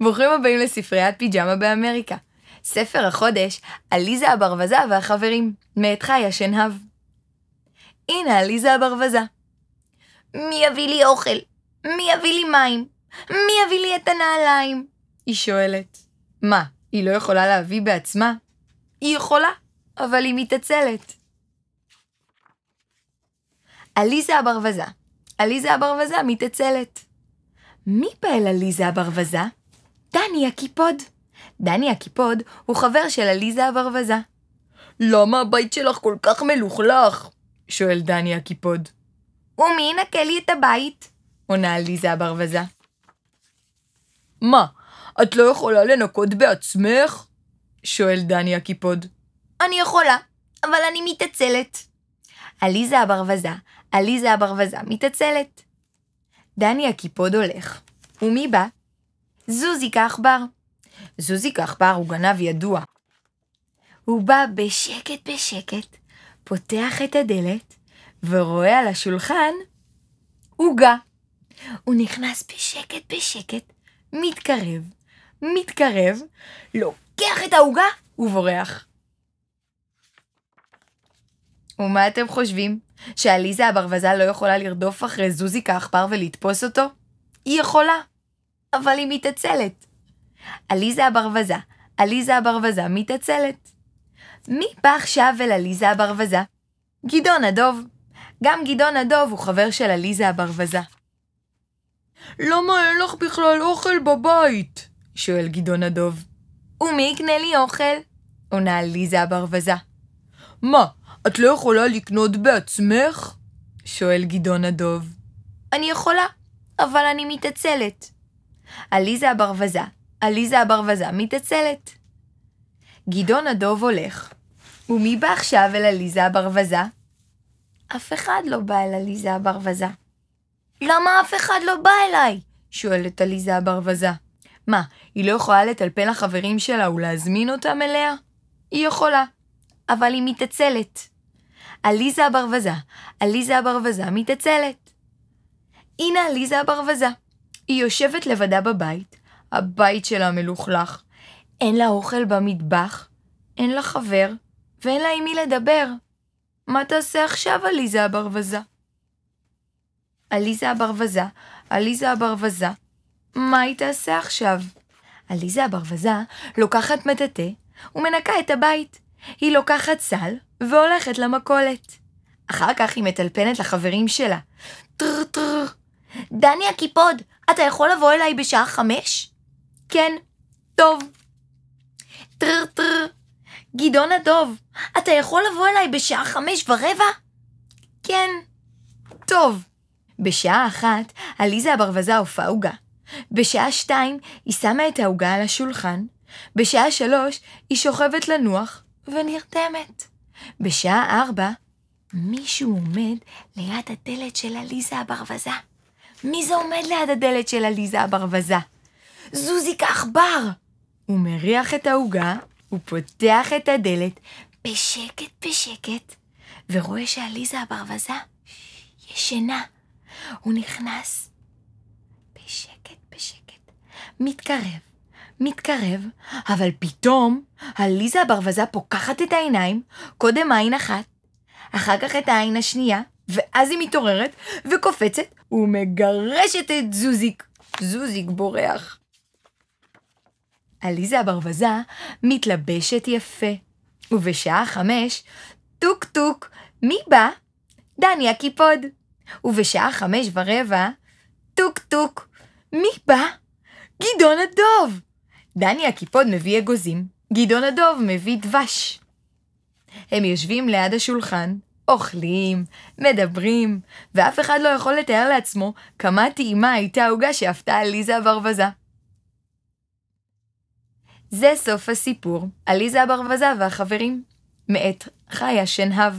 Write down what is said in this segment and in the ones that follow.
ברוכים הבאים לספריית פיג'מה באמריקה. ספר החודש, עליזה הברוזה והחברים, מאת חיה שנהב. הנה עליזה הברוזה. מי יביא לי אוכל? מי יביא לי מים? מי יביא לי את הנעליים? היא שואלת. מה, היא לא יכולה להביא בעצמה? היא יכולה, אבל היא מתעצלת. עליזה הברוזה. עליזה הברוזה מתעצלת. מי פעל עליזה הברוזה? דני הקיפוד. דני הקיפוד הוא חבר של עליזה הברוזה. למה הבית שלך כל כך מלוכלך? שואל דני הקיפוד. ומי ינקה לי את הבית? עונה עליזה הברוזה. מה, את לא יכולה לנקות בעצמך? שואל דני הקיפוד. אני יכולה, אבל אני מתעצלת. עליזה הברוזה, עליזה הברוזה מתעצלת. דני הקיפוד הולך, ומי בא? זוזיק העכבר. זוזיק העכבר הוא גנב ידוע. הוא בא בשקט בשקט, פותח את הדלת, ורואה על השולחן עוגה. הוא נכנס בשקט בשקט, מתקרב, מתקרב, לוקח את העוגה ובורח. ומה אתם חושבים? שעליזה הברווזה לא יכולה לרדוף אחרי זוזיק העכבר ולתפוס אותו? היא יכולה. אבל היא מתעצלת. עליזה הברווזה, עליזה הברווזה מתעצלת. מי בא עכשיו אל עליזה הברווזה? גדעון הדוב. גם גדעון הדוב הוא חבר של עליזה הברווזה. למה אין לך בכלל אוכל בבית? שואל גדעון הדוב. ומי יקנה לי אוכל? עונה עליזה הברווזה. מה, את לא יכולה לקנות בעצמך? שואל גדעון הדוב. אני יכולה, אבל אני מתעצלת. עליזה הברווזה, עליזה הברווזה מתעצלת. גדעון הדוב הולך, ומי בא עכשיו אל עליזה הברווזה? אף אחד לא בא אל עליזה הברווזה. למה אף אחד לא בא אליי? שואלת עליזה הברווזה. מה, היא לא יכולה לטלפל לחברים שלה ולהזמין אותם אליה? היא יכולה, אבל היא מתעצלת. עליזה הברווזה, עליזה הברווזה מתעצלת. הנה עליזה הברווזה. היא יושבת לבדה בבית, הבית שלה מלוכלך, אין לה אוכל במטבח, אין לה חבר, ואין לה עם מי לדבר. מה תעשה עכשיו, עליזה הברווזה? עליזה הברווזה, עליזה הברווזה, מה היא תעשה עכשיו? עליזה הברווזה לוקחת מטאטא ומנקה את הבית. היא לוקחת סל והולכת למכולת. אחר כך היא מטלפנת לחברים שלה. טרטר. דני הקיפוד, אתה יכול לבוא אליי בשעה חמש? כן. טוב. טרר טרר. גדעון הדוב, אתה יכול לבוא אליי בשעה חמש ורבע? כן. טוב. בשעה אחת, עליזה הברווזה הופעה עוגה. בשעה שתיים, היא שמה את העוגה על השולחן. בשעה שלוש, היא שוכבת לנוח ונרתמת. בשעה ארבע, מישהו עומד ליד הדלת של עליזה הברווזה. מי זה עומד ליד הדלת של עליזה הברווזה? זוזי כעכבר! הוא מריח את העוגה, הוא פותח את הדלת בשקט בשקט, ורואה שעליזה הברווזה ישנה. הוא נכנס בשקט בשקט, מתקרב, מתקרב, אבל פתאום עליזה הברווזה פוקחת את העיניים, קודם עין אחת, אחר כך את העין השנייה, ואז היא מתעוררת וקופצת ומגרשת את זוזיק. זוזיק בורח. עליזה הברווזה מתלבשת יפה, ובשעה חמש, טוק טוק, מי בא? דני הקיפוד. ובשעה חמש ורבע, טוק טוק, מי בא? גדעון הדוב. דני הקיפוד מביא אגוזים, גדעון הדוב מביא דבש. הם יושבים ליד השולחן, אוכלים, מדברים, ואף אחד לא יכול לתאר לעצמו כמה טעימה הייתה העוגה שאפתה עליזה הברווזה. זה סוף הסיפור, עליזה הברווזה והחברים, מאת חיה שנהב.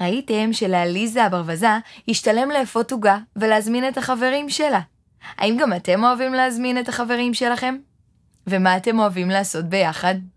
ראיתם שלעליזה הברווזה השתלם לאפות עוגה ולהזמין את החברים שלה. האם גם אתם אוהבים להזמין את החברים שלכם? ומה אתם אוהבים לעשות ביחד?